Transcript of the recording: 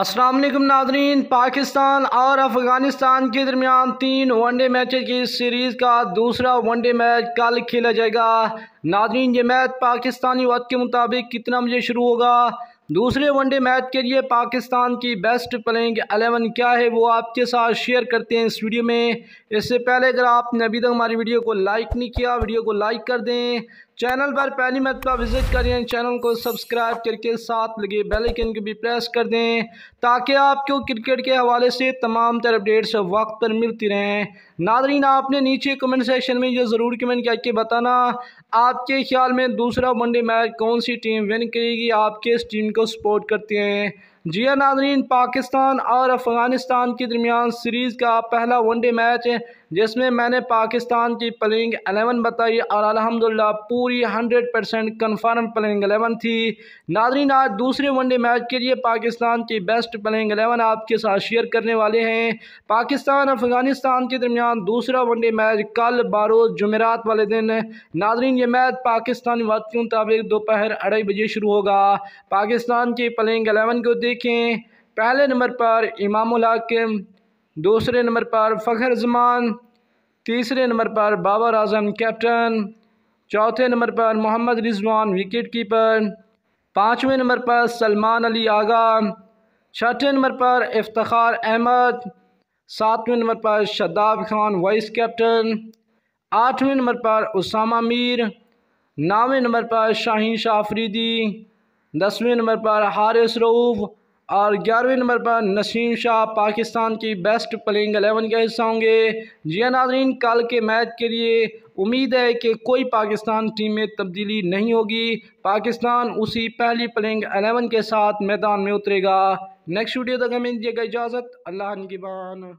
असलम नाजरीन पाकिस्तान और अफगानिस्तान के दरमियान तीन वनडे मैच की सीरीज़ का दूसरा वनडे मैच कल खेला जाएगा नाजरीन ये मैच पाकिस्तानी वक्त के मुताबिक कितना बजे शुरू होगा दूसरे वनडे मैच के लिए पाकिस्तान की बेस्ट प्लेइंग एलेवन क्या है वो आपके साथ शेयर करते हैं इस वीडियो में इससे पहले अगर आपने अभी तक हमारी वीडियो को लाइक नहीं किया वीडियो को लाइक कर दें चैनल पर पहली मरतबा विज़िट करें चैनल को सब्सक्राइब करके साथ लगे बेल आइकन को भी प्रेस कर दें ताकि आपको क्रिकेट के हवाले से तमाम तर अपडेट्स वक्त पर मिलती रहें नादरीन आपने नीचे कमेंट सेक्शन में यह ज़रूर कमेंट करके बताना आपके ख्याल में दूसरा वनडे मैच कौन सी टीम विन करेगी आप किस टीम को सपोर्ट करते हैं हाँ नाजरीन पाकिस्तान और अफगानिस्तान के दरमियान सीरीज़ का पहला वनडे मैच है जिसमें मैंने पाकिस्तान की प्लेइंग एलेवन बताई और अलहमदिल्ला पूरी hundred percent confirm playing eleven थी नाजरीन आज दूसरे वनडे मैच के लिए पाकिस्तान की बेस्ट प्लेइंग एलेवन आपके साथ शेयर करने वाले हैं पाकिस्तान अफगानिस्तान के दरमियान दूसरा वनडे मैच कल बारोज जमेरात वाले दिन नाजरीन ये मैच पाकिस्तानी वक्त के मुताबिक दोपहर अढ़ाई बजे शुरू होगा पाकिस्तान की प्लेइंग एलेवन को देखें पहले नंबर पर इमाम दूसरे नंबर पर फ़खर जमान तीसरे नंबर पर बाबर आजम कैप्टन चौथे नंबर पर मोहम्मद रिजवान विकेट कीपर पाँचवें नंबर पर सलमान अली आगा छठे नंबर पर इफ्तार अहमद सातवें नंबर पर शदाब खान वाइस कैप्टन आठवें नंबर पर उसामा मीर नौवें नंबर पर शाहीन शाह आफरीदी दसवें नंबर पर हारिस रऊफ़ और ग्यारहवें नंबर पर नसीम शाह पाकिस्तान की बेस्ट प्लेइंग एलेवन का हिस्सा होंगे जिया नाजरीन कल के मैच के लिए उम्मीद है कि कोई पाकिस्तान टीम में तब्दीली नहीं होगी पाकिस्तान उसी पहली प्लेइंग एलेवन के साथ मैदान में उतरेगा नेक्स्ट वीडियो तक हमें दिएगा इजाज़त अल्लाह की बान